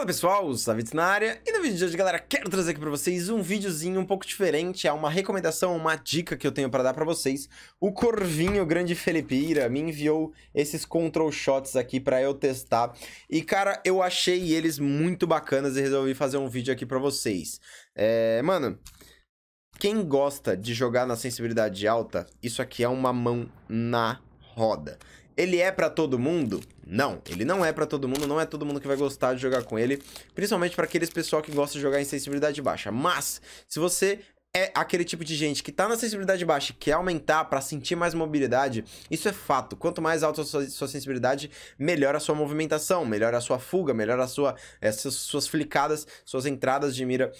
Fala pessoal, o Savitz na área, e no vídeo de hoje, galera, quero trazer aqui pra vocês um videozinho um pouco diferente, é uma recomendação, uma dica que eu tenho pra dar pra vocês. O Corvinho Grande Felipeira me enviou esses control shots aqui pra eu testar, e cara, eu achei eles muito bacanas e resolvi fazer um vídeo aqui pra vocês. É, mano, quem gosta de jogar na sensibilidade alta, isso aqui é uma mão na roda. Ele é para todo mundo? Não, ele não é para todo mundo, não é todo mundo que vai gostar de jogar com ele, principalmente para aqueles pessoal que gosta de jogar em sensibilidade baixa. Mas se você é aquele tipo de gente que tá na sensibilidade baixa e quer aumentar para sentir mais mobilidade, isso é fato. Quanto mais alta a sua, sua, sensibilidade, melhor a sua movimentação, melhor a sua fuga, melhor a sua, essas suas flicadas, suas entradas de mira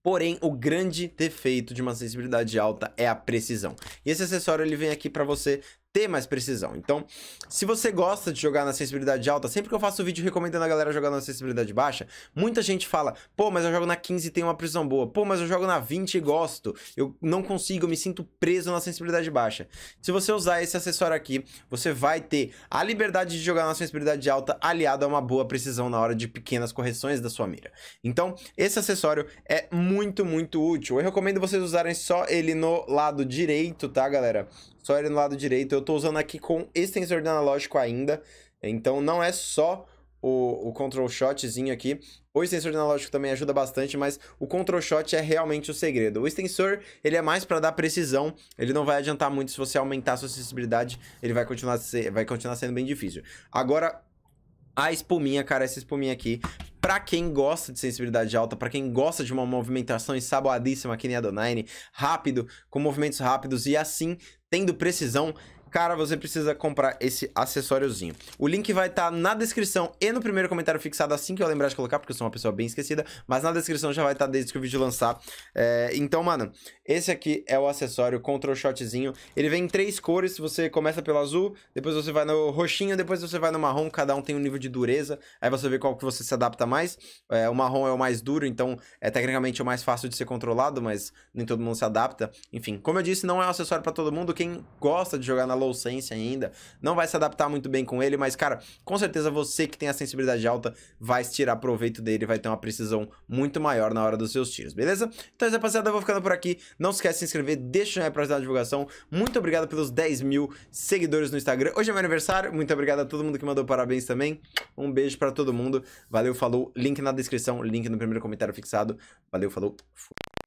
Porém, o grande defeito de uma sensibilidade alta é a precisão. E esse acessório ele vem aqui para você ter mais precisão. Então, se você gosta de jogar na sensibilidade alta, sempre que eu faço vídeo recomendando a galera jogar na sensibilidade baixa, muita gente fala: pô, mas eu jogo na 15 e tenho uma precisão boa. Pô, mas eu jogo na 20 e gosto. Eu não consigo, eu me sinto preso na sensibilidade baixa. Se você usar esse acessório aqui, você vai ter a liberdade de jogar na sensibilidade alta aliado a uma boa precisão na hora de pequenas correções da sua mira. Então, esse acessório é muito, muito útil. Eu recomendo vocês usarem só ele no lado direito, tá, galera? Só ele no lado direito eu estou usando aqui com extensor de analógico ainda, então não é só o, o control shotzinho aqui. O extensor analógico também ajuda bastante, mas o control shot é realmente o segredo. O extensor, ele é mais para dar precisão, ele não vai adiantar muito se você aumentar a sua sensibilidade, ele vai continuar, ser, vai continuar sendo bem difícil. Agora, a espuminha, cara, essa espuminha aqui, para quem gosta de sensibilidade alta, para quem gosta de uma movimentação ensaboadíssima aqui nem a do Nine, rápido, com movimentos rápidos e assim, tendo precisão, cara, você precisa comprar esse acessóriozinho. O link vai estar tá na descrição e no primeiro comentário fixado assim que eu lembrar de colocar, porque eu sou uma pessoa bem esquecida, mas na descrição já vai estar tá desde que o vídeo lançar. É, então, mano, esse aqui é o acessório Control Shotzinho. Ele vem em três cores, você começa pelo azul, depois você vai no roxinho, depois você vai no marrom, cada um tem um nível de dureza, aí você vê qual que você se adapta mais. É, o marrom é o mais duro, então é tecnicamente o mais fácil de ser controlado, mas nem todo mundo se adapta. Enfim, como eu disse, não é um acessório para todo mundo, quem gosta de jogar na AllowSense ainda, não vai se adaptar muito bem com ele, mas, cara, com certeza você que tem a sensibilidade alta vai tirar proveito dele, vai ter uma precisão muito maior na hora dos seus tiros, beleza? Então, é rapaziada, eu vou ficando por aqui. Não se esquece de se inscrever, deixa o like pra ajudar a divulgação. Muito obrigado pelos 10 mil seguidores no Instagram. Hoje é meu aniversário, muito obrigado a todo mundo que mandou parabéns também. Um beijo pra todo mundo. Valeu, falou. Link na descrição, link no primeiro comentário fixado. Valeu, falou. Fui.